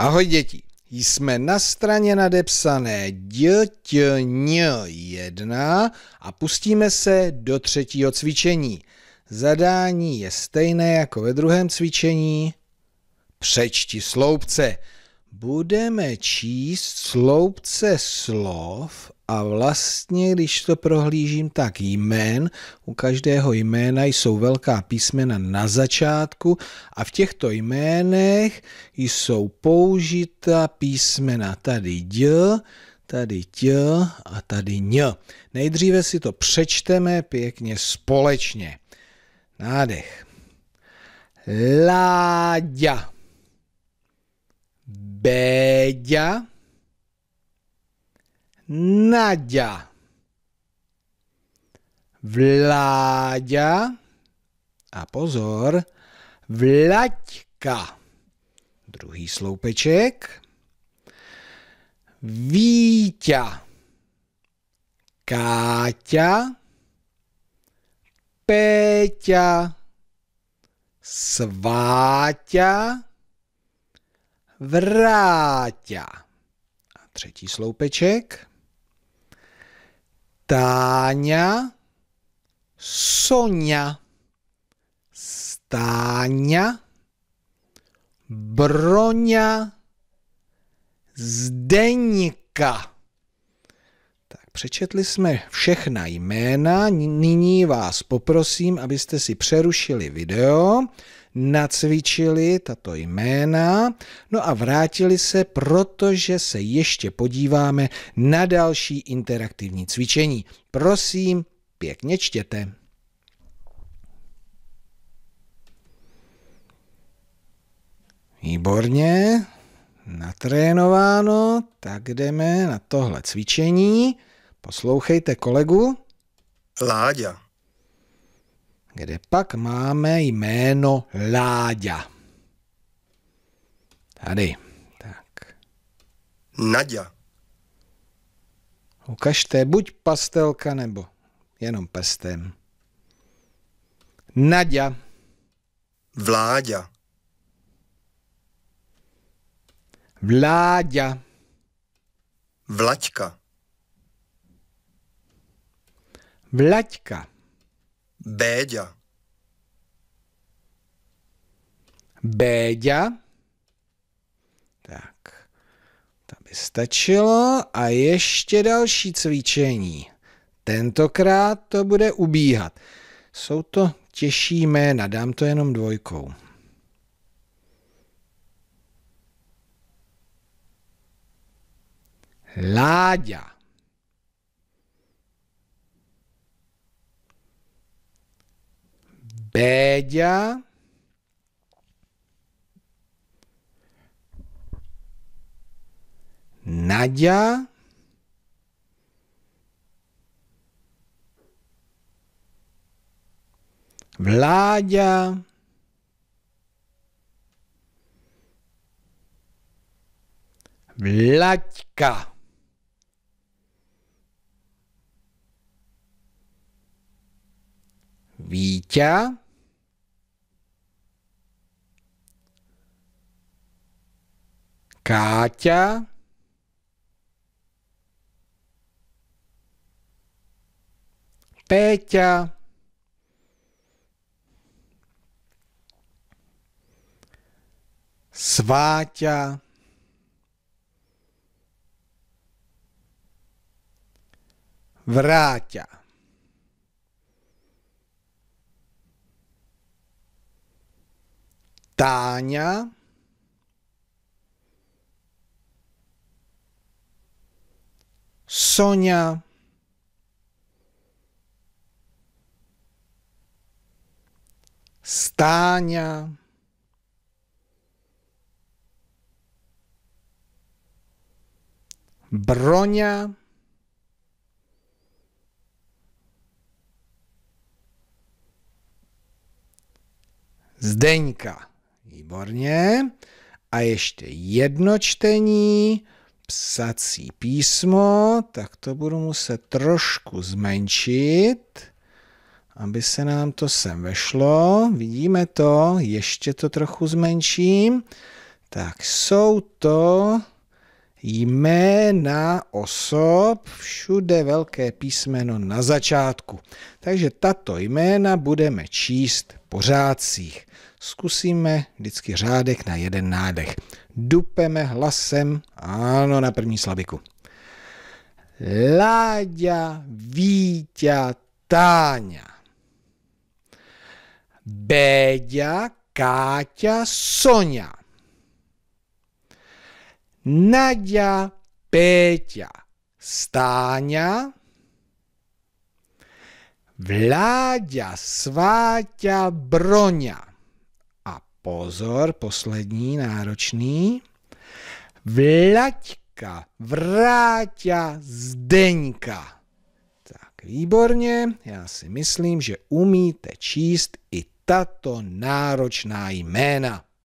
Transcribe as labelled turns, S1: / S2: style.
S1: Ahoj děti, jsme na straně nadepsané dětň 1 a pustíme se do třetího cvičení. Zadání je stejné jako ve druhém cvičení. Přečti sloupce budeme číst sloupce slov a vlastně, když to prohlížím, tak jmén, u každého jména jsou velká písmena na začátku a v těchto jménech jsou použita písmena tady d, tady t a tady ň. Nejdříve si to přečteme pěkně společně. Nádech. Láďa. Béďa, Naďa, Vláďa a pozor, Vlaďka. Druhý sloupeček. Víťa, Káťa, Péťa, Sváťa, vráťa. A třetí sloupeček. Táňa, Sonja, Stáňa, Broňa, Zdeňka. Přečetli jsme všechna jména, nyní vás poprosím, abyste si přerušili video, nacvičili tato jména, no a vrátili se, protože se ještě podíváme na další interaktivní cvičení. Prosím, pěkně čtěte. Výborně, natrénováno, tak jdeme na tohle cvičení. Poslouchejte kolegu. Láďa. Kde pak máme jméno Láďa? Tady. Tak. Naďa. Ukažte buď pastelka nebo jenom prstem. Naďa. Vláďa. Vláďa. Vlaďka. Vlaďka. Béďa. Béďa. Tak, to by stačilo. A ještě další cvičení. Tentokrát to bude ubíhat. Jsou to těžší jména, dám to jenom dvojkou. Láďa. Béďa. Nadia. Vláďa. Vlaďka. Vítě. Káťa. Péťa. Sváťa. Vráťa. Táňa. Sonia. Stania. Bronia. Zdeńka. Wybornie. A jeszcze jedno cztení. psací písmo, tak to budu muset trošku zmenšit, aby se nám to sem vešlo. Vidíme to, ještě to trochu zmenším. Tak jsou to jména osob, všude velké písmeno na začátku. Takže tato jména budeme číst pořádcích zkusíme vždycky řádek na jeden nádech. Dupeme hlasem, ano, na první slabiku. Láďa, Víťa, Táňa. Béďa, Káťa, Sonja. Naďa, Péťa, Stáňa. Vláďa, Sváťa, Broňa pozor, poslední, náročný. Vlaďka, vráťa, Zdeňka. Tak, výborně, já si myslím, že umíte číst i tato náročná jména.